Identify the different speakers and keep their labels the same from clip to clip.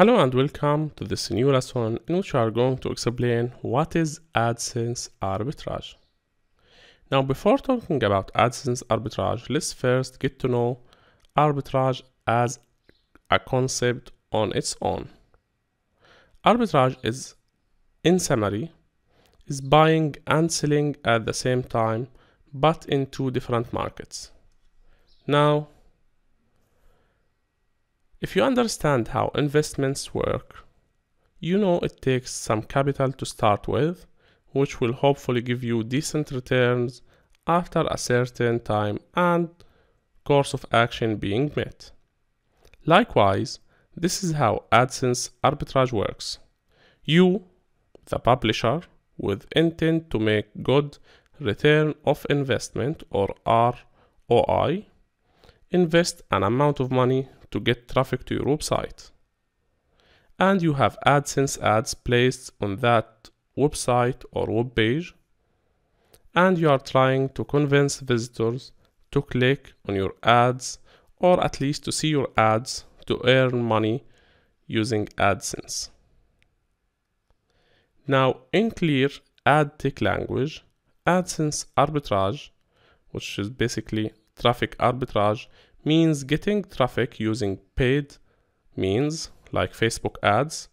Speaker 1: Hello and welcome to this new lesson in which we are going to explain what is AdSense arbitrage. Now before talking about AdSense arbitrage, let's first get to know arbitrage as a concept on its own. Arbitrage is, in summary, is buying and selling at the same time but in two different markets. Now if you understand how investments work, you know it takes some capital to start with, which will hopefully give you decent returns after a certain time and course of action being met. Likewise, this is how AdSense arbitrage works. You, the publisher, with intent to make good return of investment or ROI, invest an amount of money to get traffic to your website. And you have AdSense ads placed on that website or web page. And you are trying to convince visitors to click on your ads or at least to see your ads to earn money using AdSense. Now, in clear ad tech language, AdSense arbitrage, which is basically traffic arbitrage, means getting traffic using paid means like Facebook ads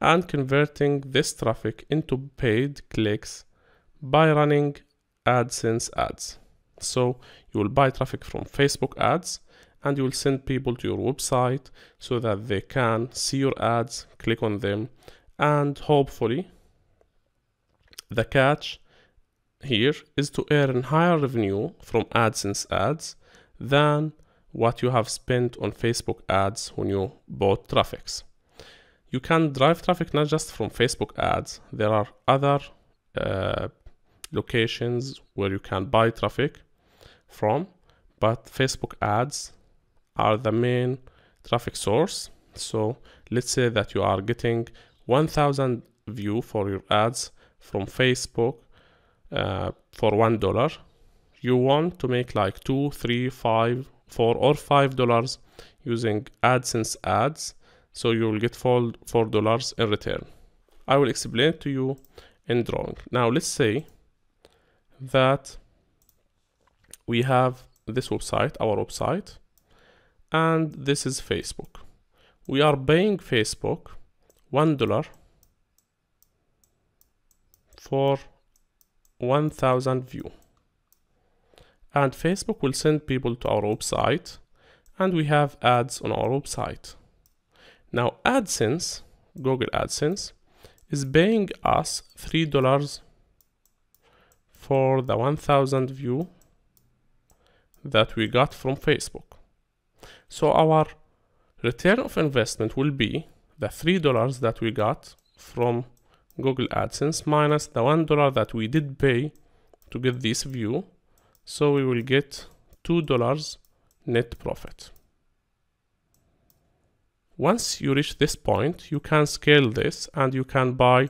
Speaker 1: and converting this traffic into paid clicks by running AdSense ads. So you will buy traffic from Facebook ads and you will send people to your website so that they can see your ads, click on them, and hopefully the catch here is to earn higher revenue from AdSense ads than what you have spent on Facebook ads when you bought traffic. You can drive traffic not just from Facebook ads. There are other uh, locations where you can buy traffic from, but Facebook ads are the main traffic source. So let's say that you are getting 1000 view for your ads from Facebook uh, for $1. You want to make like two, three, five, 4 or 5 dollars using AdSense ads so you will get 4 dollars in return I will explain to you in drawing now let's say that we have this website our website and this is Facebook we are paying Facebook one dollar for 1000 view and Facebook will send people to our website and we have ads on our website. Now AdSense, Google AdSense, is paying us $3 for the 1000 view that we got from Facebook. So our return of investment will be the $3 that we got from Google AdSense minus the $1 that we did pay to get this view so we will get $2 net profit. Once you reach this point, you can scale this and you can buy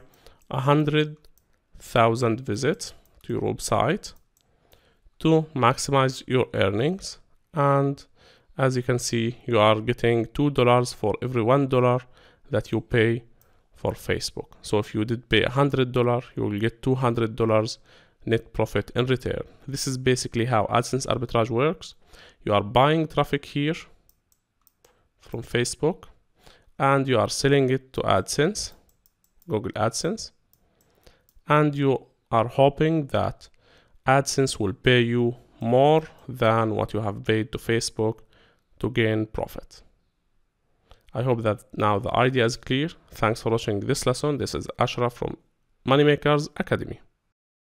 Speaker 1: 100,000 visits to your website to maximize your earnings. And as you can see, you are getting $2 for every $1 that you pay for Facebook. So if you did pay $100, you will get $200 net profit in return. This is basically how AdSense arbitrage works. You are buying traffic here from Facebook and you are selling it to AdSense, Google AdSense, and you are hoping that AdSense will pay you more than what you have paid to Facebook to gain profit. I hope that now the idea is clear. Thanks for watching this lesson. This is Ashraf from Moneymakers Academy.